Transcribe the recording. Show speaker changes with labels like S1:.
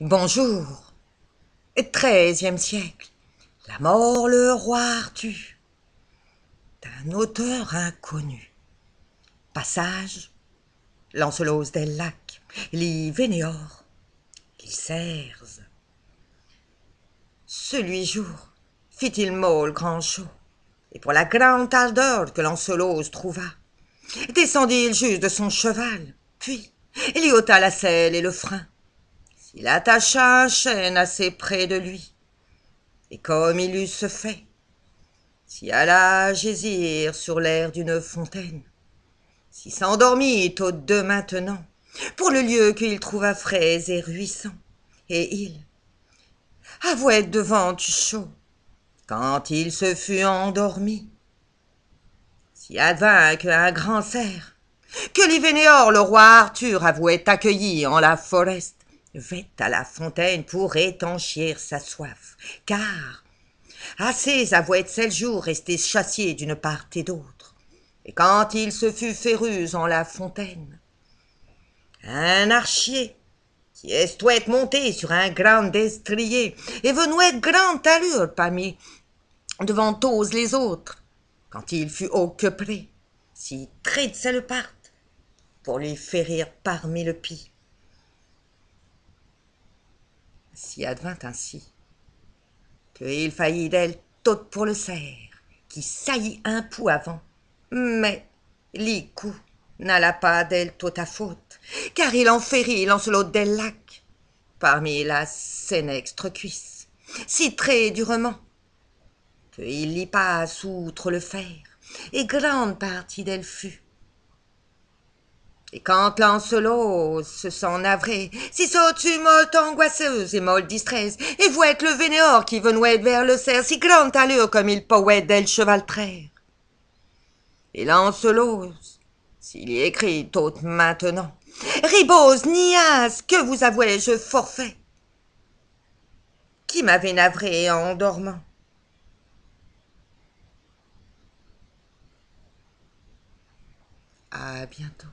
S1: Bonjour. treizième siècle. La mort, le roi Arthur. D'un auteur inconnu. Passage. l'ancelose del Lac. Li Vénéor. Celui jour fit-il mot grand chaud, et pour la grande ardeur que Lancelot trouva, descendit il juste de son cheval, puis il y ôta la selle et le frein, il attacha un chêne assez près de lui, et comme il eut ce fait, s'y alla gésir sur l'air d'une fontaine, s'y s'endormit au deux maintenant, pour le lieu qu'il trouva frais et ruissant, et il avouait devant du chaud, quand il se fut endormi, s'y advint qu'un grand cerf, que l'Ivénéor, le roi Arthur, avouait accueilli en la forêt vête à la fontaine pour étanchir sa soif, car assez avouait celle jour resté chassier d'une part et d'autre, et quand il se fut férus en la fontaine, un archier qui estouette monté sur un grand destrier, et être grande allure parmi devant tous les autres, quand il fut occupé, si très de le part, pour lui faire rire parmi le pis s'y advint ainsi que il faillit d'elle toute pour le cerf qui saillit un pou avant mais l'icou n'alla pas d'elle toute à faute car il en ferit Lancelot des Lac parmi la senextre cuisse si très durement qu'il y passe outre le fer et grande partie d'elle fut et quand Lancelot se sent navré, si tu molte angoisseuse et molle distresse, et vous êtes le vénéor qui venoit vers le cerf, si grande allure comme il pouvait del cheval traire. Et Lancelot, s'il y écrit tout maintenant, Ribose, Nias, que vous avouez, je forfait. Qui m'avait navré en dormant À bientôt.